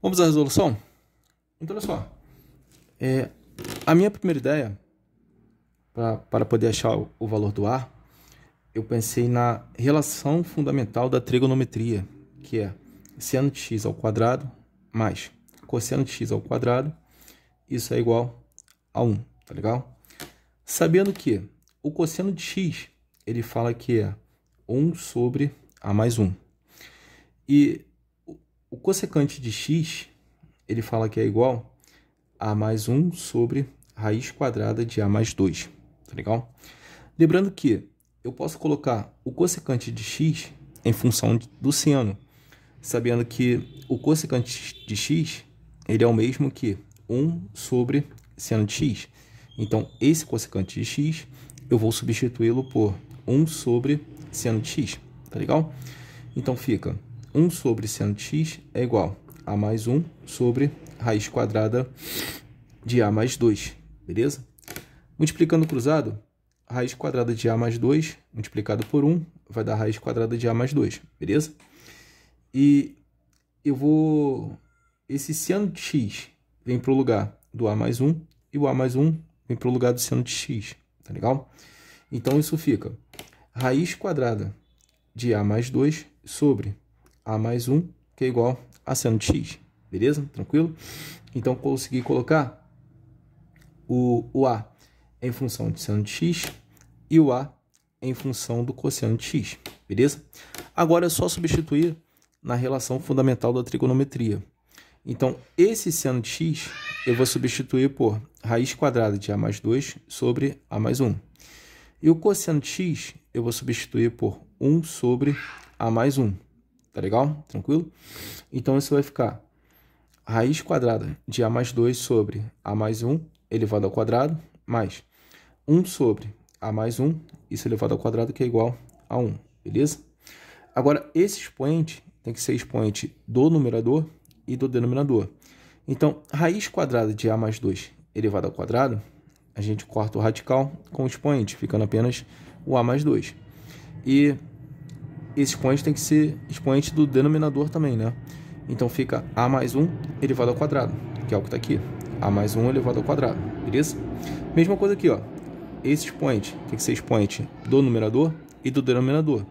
Vamos à resolução? Então, olha só. É, a minha primeira ideia, para poder achar o, o valor do ar, eu pensei na relação fundamental da trigonometria, que é seno de x ao quadrado mais cosseno de x ao quadrado, isso é igual a 1, tá legal? Sabendo que o cosseno de x, ele fala que é 1 sobre a mais 1. E o cossecante de x, ele fala que é igual a mais 1 sobre raiz quadrada de a mais 2, tá legal? Lembrando que eu posso colocar o cossecante de x em função do seno, sabendo que o cossecante de x ele é o mesmo que 1 sobre seno de x. Então, esse cossecante de x, eu vou substituí-lo por 1 sobre seno de x, tá legal? Então, fica 1 sobre seno de x é igual a mais 1 sobre raiz quadrada de a mais 2, beleza? Multiplicando cruzado, raiz quadrada de a mais 2 multiplicado por 1 vai dar raiz quadrada de a mais 2, beleza? E eu vou... Esse seno de x vem para o lugar do a mais 1 e o a mais 1 vem para o lugar do seno de x, tá legal? Então, isso fica raiz quadrada de a mais 2 sobre a mais 1, que é igual a seno de x. Beleza? Tranquilo? Então, consegui colocar o, o a em função de seno de x e o a em função do cosseno de x. Beleza? Agora é só substituir na relação fundamental da trigonometria. Então, esse seno de x eu vou substituir por raiz quadrada de a mais 2 sobre a mais 1. E o cosseno de x eu vou substituir por 1 sobre a mais 1. Tá legal? Tranquilo? Então isso vai ficar raiz quadrada de a mais 2 sobre a mais 1 elevado ao quadrado, mais 1 sobre a mais 1, isso é elevado ao quadrado, que é igual a 1, beleza? Agora, esse expoente tem que ser expoente do numerador e do denominador. Então, raiz quadrada de a mais 2 elevado ao quadrado, a gente corta o radical com o expoente, ficando apenas o a mais 2. E esse expoente tem que ser expoente do denominador também, né? Então fica a mais 1 elevado ao quadrado, que é o que está aqui. a mais 1 elevado ao quadrado, beleza? Mesma coisa aqui, ó. Esse expoente tem que ser expoente do numerador e do denominador.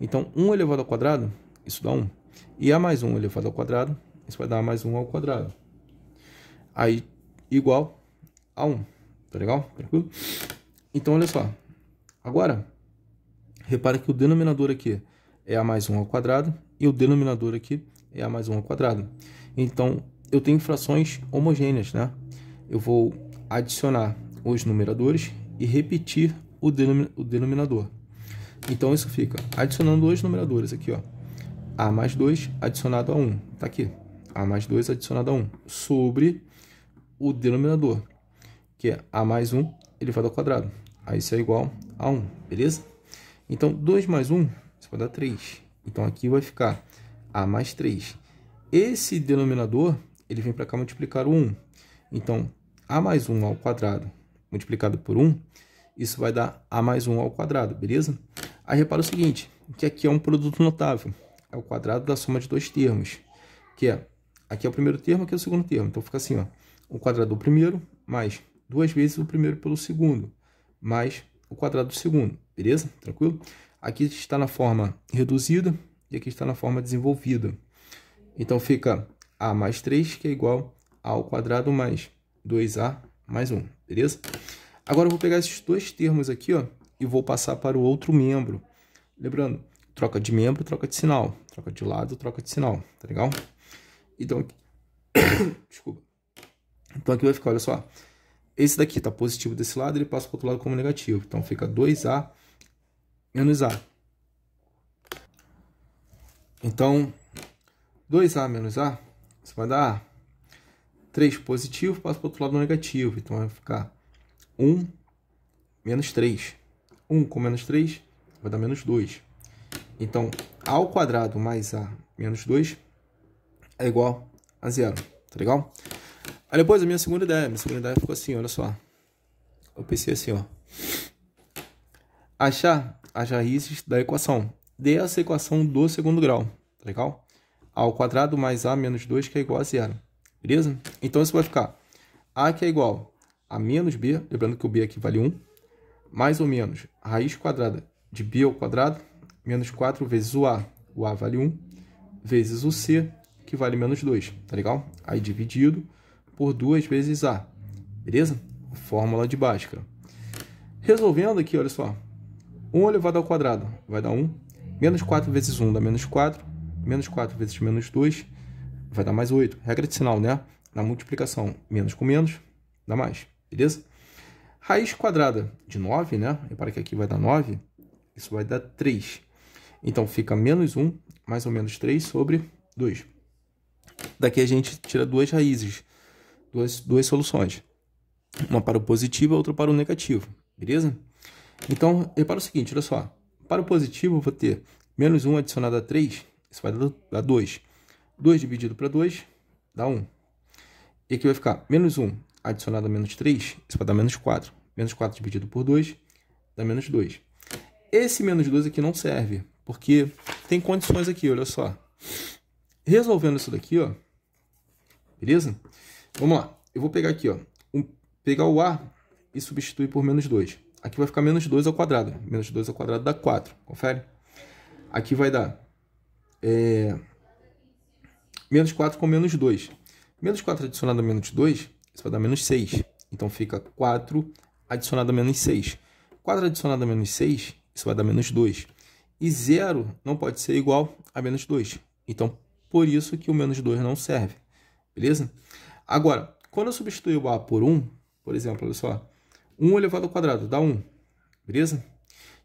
Então 1 elevado ao quadrado, isso dá 1. E a mais 1 elevado ao quadrado, isso vai dar a mais 1 ao quadrado. Aí igual a 1, tá legal? Tranquilo? Então olha só. Agora, repara que o denominador aqui é a mais 1 ao quadrado e o denominador aqui é a mais 1 ao quadrado. Então, eu tenho frações homogêneas, né? Eu vou adicionar os numeradores e repetir o, denom o denominador. Então, isso fica adicionando os numeradores aqui, ó. A mais 2 adicionado a 1, tá aqui. A mais 2 adicionado a 1, sobre o denominador, que é A mais 1 elevado ao quadrado. Aí isso é igual a 1, beleza? Então, 2 mais 1 vai dar 3. Então aqui vai ficar a mais 3. Esse denominador, ele vem para cá multiplicar o 1. Então, a mais 1 ao quadrado multiplicado por 1, isso vai dar a mais 1 ao quadrado, beleza? Aí repara o seguinte, que aqui é um produto notável. É o quadrado da soma de dois termos, que é, aqui é o primeiro termo, aqui é o segundo termo. Então fica assim, ó, o quadrado do primeiro mais duas vezes o primeiro pelo segundo, mais o quadrado do segundo, beleza? Tranquilo? Aqui está na forma reduzida e aqui está na forma desenvolvida. Então fica a mais 3, que é igual ao quadrado mais 2a mais 1, beleza? Agora eu vou pegar esses dois termos aqui ó, e vou passar para o outro membro. Lembrando, troca de membro, troca de sinal. Troca de lado, troca de sinal, tá legal? Então, desculpa. Então aqui vai ficar, olha só. Esse daqui está positivo desse lado, ele passa para o outro lado como negativo. Então fica 2A menos então, A. Então, 2A menos A, isso vai dar A. 3 positivo, passa para o outro lado negativo. Então, vai ficar 1 menos 3. 1 com menos 3 vai dar menos 2. Então, A ao quadrado mais A menos 2 é igual a zero, tá legal? Aí depois a minha segunda ideia, A minha segunda ideia ficou assim, olha só. Eu pensei assim, ó achar as raízes da equação. Dessa é equação do segundo grau, tá legal? A ao quadrado mais A menos 2 que é igual a zero, beleza? Então isso vai ficar A que é igual a menos B, lembrando que o B aqui vale 1, mais ou menos raiz quadrada de B ao quadrado, menos 4 vezes o A, o A vale 1, vezes o C, que vale menos 2, tá legal? Aí dividido por 2 vezes A, beleza? Fórmula de Bhaskara. Resolvendo aqui, olha só, 1 elevado ao quadrado vai dar 1. Menos 4 vezes 1 dá menos 4. Menos 4 vezes menos 2 vai dar mais 8. Regra de sinal, né? Na multiplicação, menos com menos dá mais. Beleza? Raiz quadrada de 9, né? Repara que aqui vai dar 9. Isso vai dar 3. Então, fica menos 1 mais ou menos 3 sobre 2. Daqui a gente tira duas raízes, duas, duas soluções. Uma para o positivo e outra para o negativo. Beleza? Então, repara o seguinte, olha só. Para o positivo, eu vou ter menos 1 adicionado a 3, isso vai dar 2. 2 dividido para 2 dá 1. E aqui vai ficar menos 1 adicionado a menos 3, isso vai dar menos 4. Menos 4 dividido por 2 dá menos 2. Esse menos 2 aqui não serve, porque tem condições aqui, olha só. Resolvendo isso daqui, ó, beleza? Vamos lá, eu vou pegar aqui, ó, um, pegar o A e substituir por menos 2. Aqui vai ficar menos 2 ao quadrado. Né? Menos 2 ao quadrado dá 4. Confere? Aqui vai dar é, menos 4 com menos 2. Menos 4 adicionado a menos 2, isso vai dar menos 6. Então fica 4 adicionado a menos 6. 4 adicionado a menos 6, isso vai dar menos 2. E 0 não pode ser igual a menos 2. Então, por isso que o menos 2 não serve. Beleza? Agora, quando eu substituir o A por 1, por exemplo, olha só. 1 elevado ao quadrado dá 1, beleza?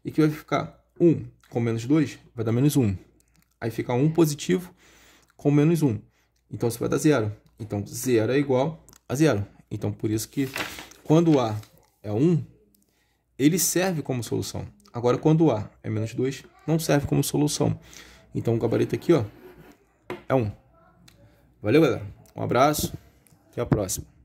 E que vai ficar 1 com menos 2 vai dar menos 1. Aí fica 1 positivo com menos 1. Então isso vai dar zero. Então zero é igual a zero. Então por isso que quando A é 1, ele serve como solução. Agora quando A é menos 2, não serve como solução. Então o gabarito aqui ó, é 1. Valeu, galera. Um abraço. Até a próxima.